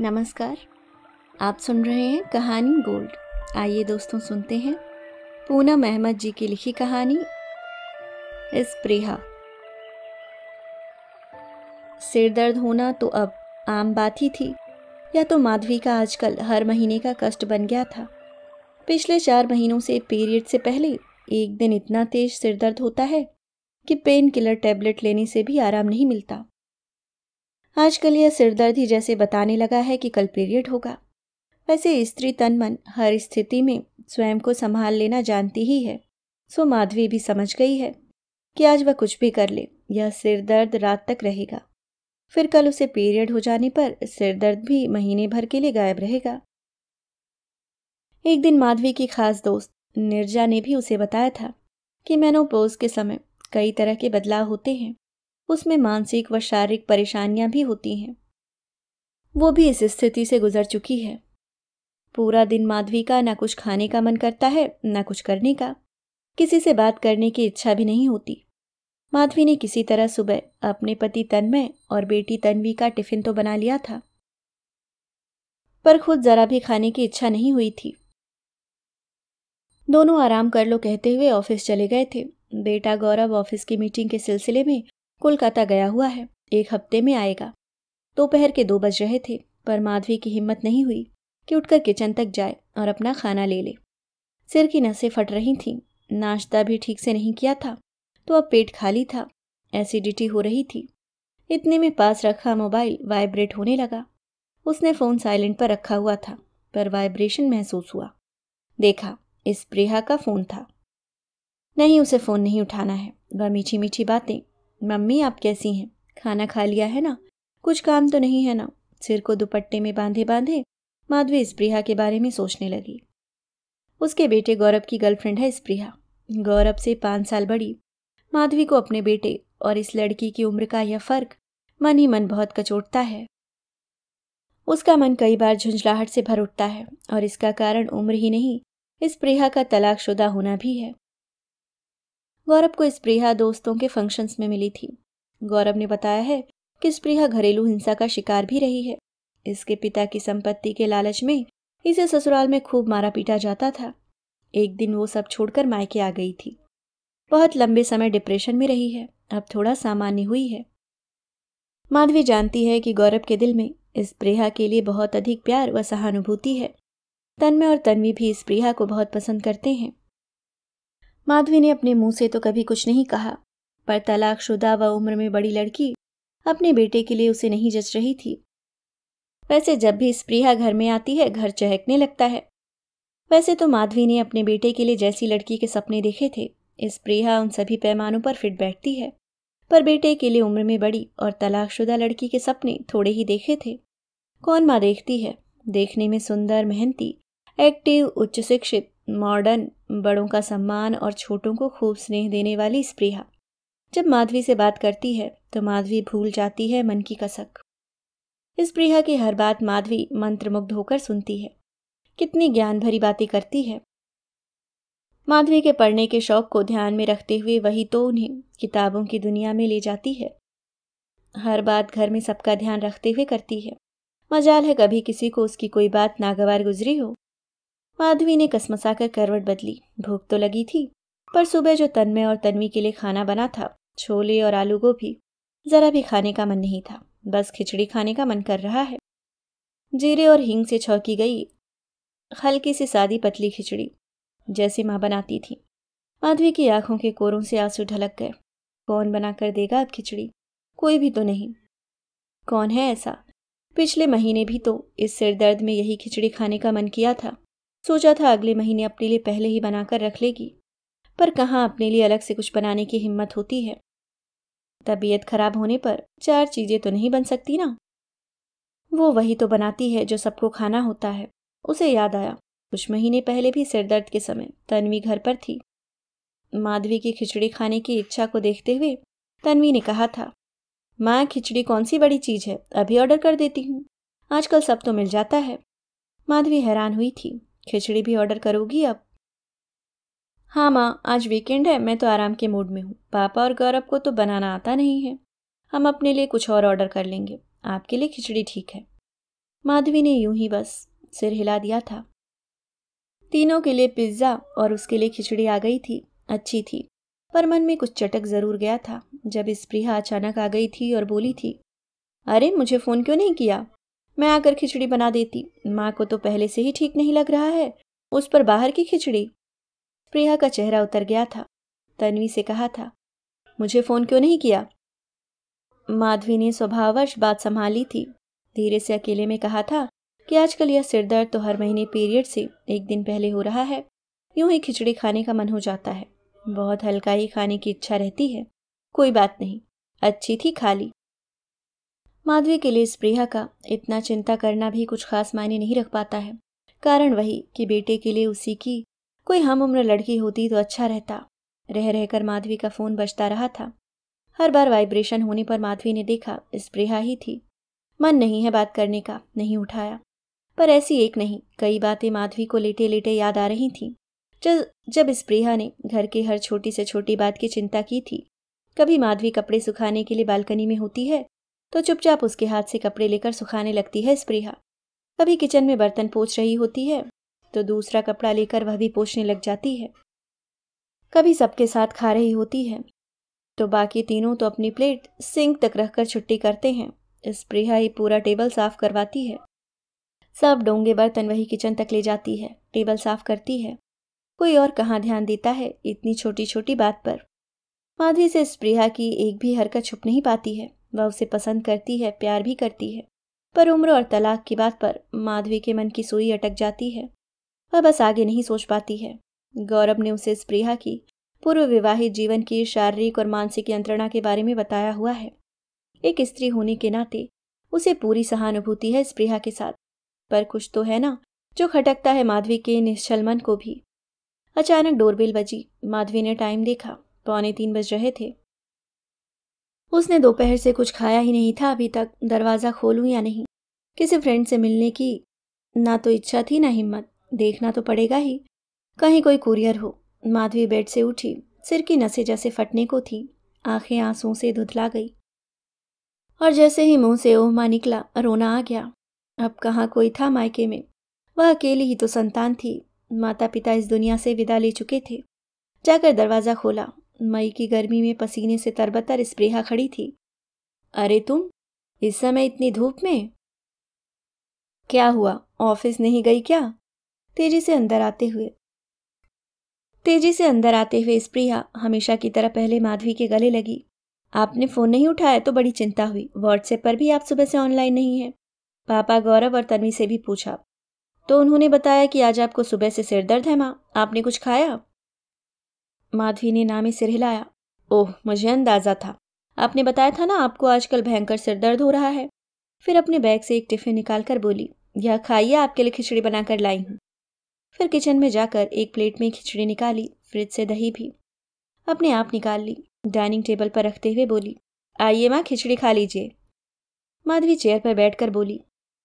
नमस्कार आप सुन रहे हैं कहानी गोल्ड आइए दोस्तों सुनते हैं पूनम अहमद जी की लिखी कहानी स्प्रेहा सिर दर्द होना तो अब आम बात ही थी या तो माधवी का आजकल हर महीने का कष्ट बन गया था पिछले चार महीनों से पीरियड से पहले एक दिन इतना तेज सिर दर्द होता है कि पेन किलर टैबलेट लेने से भी आराम नहीं मिलता आजकल यह सिरदर्द ही जैसे बताने लगा है कि कल पीरियड होगा वैसे स्त्री तन मन हर स्थिति में स्वयं को संभाल लेना जानती ही है सो माधवी भी समझ गई है कि आज वह कुछ भी कर ले यह सिरदर्द रात तक रहेगा फिर कल उसे पीरियड हो जाने पर सिरदर्द भी महीने भर के लिए गायब रहेगा एक दिन माधवी की खास दोस्त निर्जा ने भी उसे बताया था कि मैनोपोज के समय कई तरह के बदलाव होते हैं उसमें मानसिक व शारीरिक परेशानियां भी होती हैं वो भी इस स्थिति से गुजर चुकी है पूरा दिन माधवी का ना कुछ खाने का मन करता है ना कुछ करने का किसी से बात करने की इच्छा भी नहीं होती माधवी ने किसी तरह सुबह अपने पति तन्मय और बेटी तन्वी का टिफिन तो बना लिया था पर खुद जरा भी खाने की इच्छा नहीं हुई थी दोनों आराम कर लो कहते हुए ऑफिस चले गए थे बेटा गौरव ऑफिस की मीटिंग के सिलसिले में कोलकाता गया हुआ है एक हफ्ते में आएगा दोपहर के दो बज रहे थे पर माधवी की हिम्मत नहीं हुई कि उठकर किचन तक जाए और अपना खाना ले ले सिर की नसें फट रही थीं नाश्ता भी ठीक से नहीं किया था तो अब पेट खाली था एसिडिटी हो रही थी इतने में पास रखा मोबाइल वाइब्रेट होने लगा उसने फ़ोन साइलेंट पर रखा हुआ था पर वाइब्रेशन महसूस हुआ देखा इस प्रेहा का फ़ोन था नहीं उसे फ़ोन नहीं उठाना है वह मीठी मीठी बातें मम्मी आप कैसी हैं खाना खा लिया है ना कुछ काम तो नहीं है ना सिर को दुपट्टे में बांधे बांधे माधवी स्प्रिया के बारे में सोचने लगी उसके बेटे गौरव की गर्लफ्रेंड है स्प्रिया गौरव से पाँच साल बड़ी माधवी को अपने बेटे और इस लड़की की उम्र का यह फर्क मन ही मन बहुत कचोटता है उसका मन कई बार झुंझलाहट से भर उठता है और इसका कारण उम्र ही नहीं इस का तलाकशुदा होना भी है गौरव को स्प्रिया दोस्तों के फंक्शंस में मिली थी गौरव ने बताया है कि स्प्रिया घरेलू हिंसा का शिकार भी रही है इसके पिता की संपत्ति के लालच में इसे ससुराल में खूब मारा पीटा जाता था एक दिन वो सब छोड़कर मायके आ गई थी बहुत लंबे समय डिप्रेशन में रही है अब थोड़ा सामान्य हुई है माधवी जानती है कि गौरव के दिल में इस प्रेहा के लिए बहुत अधिक प्यार व सहानुभूति है तन्मय और तन्वी भी इस प्रेहा को बहुत पसंद करते हैं माधवी ने अपने मुंह से तो कभी कुछ नहीं कहा पर तलाकशुदा व उम्र में बड़ी लड़की अपने बेटे के लिए उसे नहीं जच रही थी वैसे जब भी स्प्रिया घर में आती है घर चहकने लगता है वैसे तो माधवी ने अपने बेटे के लिए जैसी लड़की के सपने देखे थे स्प्रिया उन सभी पैमानों पर फिट बैठती है पर बेटे के लिए उम्र में बड़ी और तलाकशुदा लड़की के सपने थोड़े ही देखे थे कौन माँ देखती है देखने में सुंदर मेहनती एक्टिव उच्च शिक्षित मॉडर्न बड़ों का सम्मान और छोटों को खूब स्नेह देने वाली स्प्रिया जब माधवी से बात करती है तो माधवी भूल जाती है मन की कसक स्प्रिया की हर बात माधवी मंत्रमुग्ध होकर सुनती है कितनी ज्ञान भरी बातें करती है माधवी के पढ़ने के शौक को ध्यान में रखते हुए वही तो उन्हें किताबों की दुनिया में ले जाती है हर बात घर में सबका ध्यान रखते हुए करती है मजाल है कभी किसी को उसकी कोई बात नागवार गुजरी हो माधवी ने कर करवट बदली भूख तो लगी थी पर सुबह जो तन्मय और तन्वी के लिए खाना बना था छोले और आलू गोभी जरा भी खाने का मन नहीं था बस खिचड़ी खाने का मन कर रहा है जीरे और हींग से छौकी गई हल्की सी सादी पतली खिचड़ी जैसे माँ बनाती थी माधवी की आंखों के कोरों से आंसू ढलक गए कौन बना कर देगा अब खिचड़ी कोई भी तो नहीं कौन है ऐसा पिछले महीने भी तो इस सिर दर्द में यही खिचड़ी खाने का मन किया था सोचा था अगले महीने अपने लिए पहले ही बनाकर रख लेगी पर कहाँ अपने लिए अलग से कुछ बनाने की हिम्मत होती है तबीयत खराब होने पर चार चीज़ें तो नहीं बन सकती ना वो वही तो बनाती है जो सबको खाना होता है उसे याद आया कुछ महीने पहले भी सिरदर्द के समय तन्वी घर पर थी माधवी की खिचड़ी खाने की इच्छा को देखते हुए तन्वी ने कहा था माँ खिचड़ी कौन सी बड़ी चीज़ है अभी ऑर्डर कर देती हूँ आजकल सब तो मिल जाता है माधवी हैरान हुई थी खिचड़ी भी ऑर्डर करोगी अब हाँ माँ आज वीकेंड है मैं तो आराम के मूड में हूँ पापा और गौरव को तो बनाना आता नहीं है हम अपने लिए कुछ और ऑर्डर कर लेंगे आपके लिए खिचड़ी ठीक है माधवी ने यूं ही बस सिर हिला दिया था तीनों के लिए पिज्ज़ा और उसके लिए खिचड़ी आ गई थी अच्छी थी पर मन में कुछ चटक ज़रूर गया था जब स्प्रिया अचानक आ गई थी और बोली थी अरे मुझे फ़ोन क्यों नहीं किया मैं आकर खिचड़ी बना देती माँ को तो पहले से ही ठीक नहीं लग रहा है उस पर बाहर की खिचड़ी प्रिया का चेहरा उतर गया था तन्वी से कहा था मुझे फ़ोन क्यों नहीं किया माधवी ने स्वभावश बात संभाली थी धीरे से अकेले में कहा था कि आजकल यह सिरदर्द तो हर महीने पीरियड से एक दिन पहले हो रहा है यूं ही खिचड़ी खाने का मन हो जाता है बहुत हल्का ही खाने की इच्छा रहती है कोई बात नहीं अच्छी थी खाली माधवी के लिए स्प्रेहा का इतना चिंता करना भी कुछ खास मायने नहीं रख पाता है कारण वही कि बेटे के लिए उसी की कोई हम उम्र लड़की होती तो अच्छा रहता रह रहकर माधवी का फोन बजता रहा था हर बार वाइब्रेशन होने पर माधवी ने देखा स्प्रेहा ही थी मन नहीं है बात करने का नहीं उठाया पर ऐसी एक नहीं कई बातें माधवी को लेटे लेटे याद आ रही थी जब जब स्प्रेहा ने घर के हर छोटी से छोटी बात की चिंता की थी कभी माधवी कपड़े सुखाने के लिए बालकनी में होती है तो चुपचाप उसके हाथ से कपड़े लेकर सुखाने लगती है स्प्रिया कभी किचन में बर्तन पोछ रही होती है तो दूसरा कपड़ा लेकर वह भी पोछने लग जाती है कभी सबके साथ खा रही होती है तो बाकी तीनों तो अपनी प्लेट सिंक तक रखकर छुट्टी करते हैं स्प्रिया ही पूरा टेबल साफ करवाती है सब डोंगे बर्तन वही किचन तक ले जाती है टेबल साफ करती है कोई और कहाँ ध्यान देता है इतनी छोटी छोटी बात पर माधवी से स्प्रिया की एक भी हरकत छुप नहीं पाती है वह उसे पसंद करती है प्यार भी करती है पर उम्र और तलाक की बात पर माधवी के मन की सुई अटक जाती है वह बस आगे नहीं सोच पाती है गौरव ने उसे स्प्रिया की पूर्व विवाहित जीवन की शारीरिक और मानसिक यंत्रणा के बारे में बताया हुआ है एक स्त्री होने के नाते उसे पूरी सहानुभूति है स्प्रिया के साथ पर कुछ तो है ना जो खटकता है माधवी के निश्चल मन को भी अचानक डोरबेल बजी माधवी ने टाइम देखा पौने तीन बज रहे थे उसने दोपहर से कुछ खाया ही नहीं था अभी तक दरवाज़ा खोलूं या नहीं किसी फ्रेंड से मिलने की ना तो इच्छा थी ना हिम्मत देखना तो पड़ेगा ही कहीं कोई कुरियर हो माधवी बेड से उठी सिर की नसें जैसे फटने को थी आंखें आंसुओं से धुतला गई और जैसे ही मुंह से ओहमा निकला रोना आ गया अब कहाँ कोई था मायके में वह अकेली ही तो संतान थी माता पिता इस दुनिया से विदा ले चुके थे जाकर दरवाज़ा खोला मई की गर्मी में पसीने से तरबतर स्प्रेहा खड़ी थी अरे तुम इस समय इतनी धूप में क्या हुआ ऑफिस नहीं गई क्या तेजी से अंदर आते हुए तेजी से अंदर आते हुए स्प्रिया हमेशा की तरह पहले माधवी के गले लगी आपने फ़ोन नहीं उठाया तो बड़ी चिंता हुई व्हाट्सएप पर भी आप सुबह से ऑनलाइन नहीं हैं पापा गौरव और तन्वी से भी पूछा तो उन्होंने बताया कि आज आपको सुबह से सिर दर्द है माँ आपने कुछ खाया माधवी ने नामे सिर हिलाया ओह मुझे अंदाज़ा था आपने बताया था ना आपको आजकल भयंकर सिर दर्द हो रहा है फिर अपने बैग से एक टिफ़िन निकाल कर बोली यह खाइए आपके लिए खिचड़ी बनाकर लाई हूँ फिर किचन में जाकर एक प्लेट में खिचड़ी निकाली फ्रिज से दही भी अपने आप निकाल ली डाइनिंग टेबल पर रखते हुए बोली आइए माँ खिचड़ी खा लीजिए माधवी चेयर पर बैठकर बोली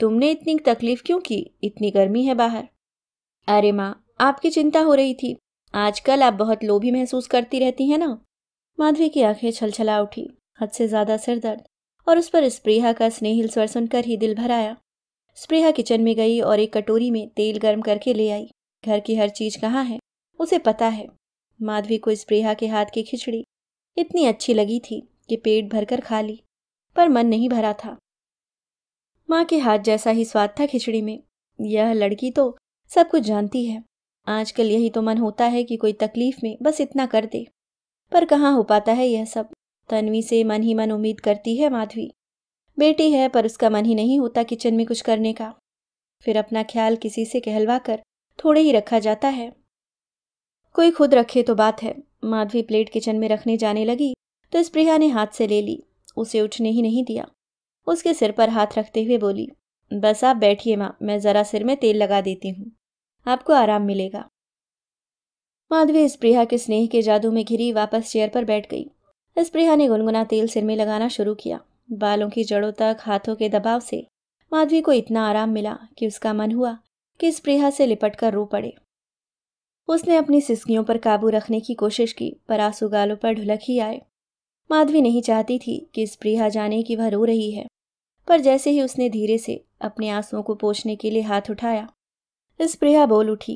तुमने इतनी तकलीफ़ क्यों की इतनी गर्मी है बाहर अरे माँ आपकी चिंता हो रही थी आजकल आप बहुत लोभी महसूस करती रहती हैं ना माधवी की आंखें छलछला उठी हद से ज्यादा सिरदर्द और उस पर स्प्रेहा का स्नेहिल स्वर सुनकर ही दिल भर आया स्प्रेहा किचन में गई और एक कटोरी में तेल गर्म करके ले आई घर की हर चीज कहाँ है उसे पता है माधवी को स्प्रेहा के हाथ की खिचड़ी इतनी अच्छी लगी थी कि पेट भरकर खा ली पर मन नहीं भरा था माँ के हाथ जैसा ही स्वाद था खिचड़ी में यह लड़की तो सब कुछ जानती है आजकल यही तो मन होता है कि कोई तकलीफ में बस इतना कर दे पर कहाँ हो पाता है यह सब तन्वी से मन ही मन उम्मीद करती है माधवी बेटी है पर उसका मन ही नहीं होता किचन में कुछ करने का फिर अपना ख्याल किसी से कहलवा कर थोड़े ही रखा जाता है कोई खुद रखे तो बात है माधवी प्लेट किचन में रखने जाने लगी तो स्प्रिया ने हाथ से ले ली उसे उठने ही नहीं दिया उसके सिर पर हाथ रखते हुए बोली बस आप बैठिए माँ मैं ज़रा सिर में तेल लगा देती हूँ आपको आराम मिलेगा माधवी स्प्रिया के स्नेह के जादू में घिरी वापस चेयर पर बैठ गई स्प्रिया ने गुनगुना तेल सिर में लगाना शुरू किया बालों की जड़ों तक हाथों के दबाव से माधवी को इतना आराम मिला कि उसका मन हुआ कि स्प्रिया से लिपट कर रो पड़े उसने अपनी सिस्कियों पर काबू रखने की कोशिश की पर आंसू गालों पर ढुलक ही आए माधवी नहीं चाहती थी कि स्प्रिया जाने की वह रो रही है पर जैसे ही उसने धीरे से अपने आंसुओं को पोछने के लिए हाथ उठाया इस प्रिया बोल उठी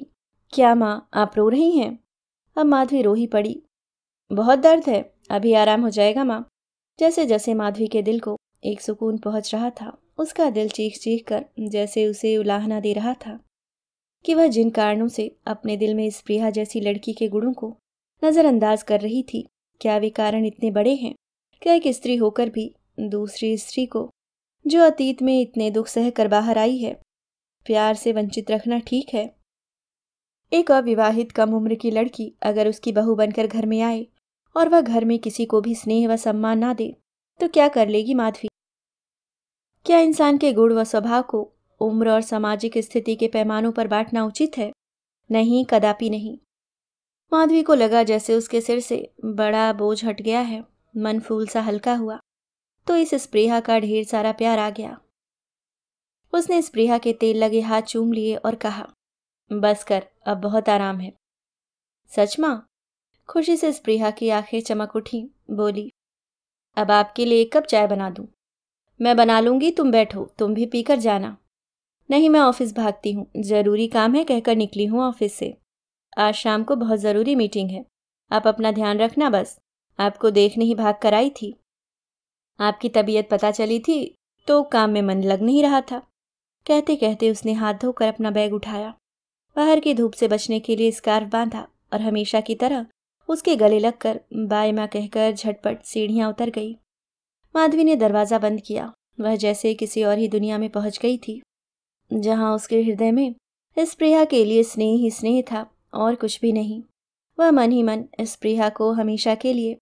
क्या माँ आप रो रही हैं अब माधवी रो ही पड़ी बहुत दर्द है अभी आराम हो जाएगा माँ जैसे जैसे माधवी के दिल को एक सुकून पहुंच रहा था उसका दिल चीख चीख कर जैसे उसे उलाहना दे रहा था कि वह जिन कारणों से अपने दिल में इस प्रिया जैसी लड़की के गुणों को नज़रअंदाज कर रही थी क्या वे कारण इतने बड़े हैं क्या एक स्त्री होकर भी दूसरी स्त्री को जो अतीत में इतने दुख सह कर बाहर आई है प्यार से वंचित रखना ठीक है एक अविवाहित कम उम्र की लड़की अगर उसकी बहू बनकर घर में आए और वह घर में किसी को भी स्नेह व सम्मान ना दे तो क्या कर लेगी माधवी क्या इंसान के गुण व स्वभाव को उम्र और सामाजिक स्थिति के पैमानों पर बांटना उचित है नहीं कदापि नहीं माधवी को लगा जैसे उसके सिर से बड़ा बोझ हट गया है मन फूल सा हल्का हुआ तो इस स्प्रेहा का ढेर सारा प्यार आ गया उसने स्प्रिया के तेल लगे हाथ चूम लिए और कहा बस कर अब बहुत आराम है सच माँ खुशी से स्प्रिया की आंखें चमक उठी बोली अब आपके लिए एक कप चाय बना दूं मैं बना लूंगी तुम बैठो तुम भी पीकर जाना नहीं मैं ऑफिस भागती हूँ ज़रूरी काम है कहकर निकली हूँ ऑफिस से आज शाम को बहुत ज़रूरी मीटिंग है आप अपना ध्यान रखना बस आपको देखने ही भाग कर आई थी आपकी तबीयत पता चली थी तो काम में मन लग नहीं रहा था कहते कहते उसने हाथ धोकर अपना बैग उठाया बाहर की धूप से बचने के लिए स्कार्फ बांधा और हमेशा की तरह उसके गले लगकर बाय माँ कहकर झटपट सीढ़ियां उतर गई माधवी ने दरवाज़ा बंद किया वह जैसे किसी और ही दुनिया में पहुंच गई थी जहां उसके हृदय में इस प्रिया के लिए स्नेह ही स्नेह था और कुछ भी नहीं वह मन ही मन इस प्रिया को हमेशा के लिए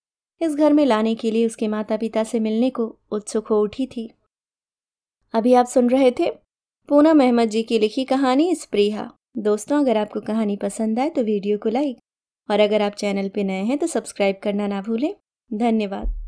इस घर में लाने के लिए उसके माता पिता से मिलने को उत्सुक हो उठी थी अभी आप सुन रहे थे पूनम अहमद जी की लिखी कहानी स्प्रिया दोस्तों अगर आपको कहानी पसंद आए तो वीडियो को लाइक और अगर आप चैनल पर नए हैं तो सब्सक्राइब करना ना भूलें धन्यवाद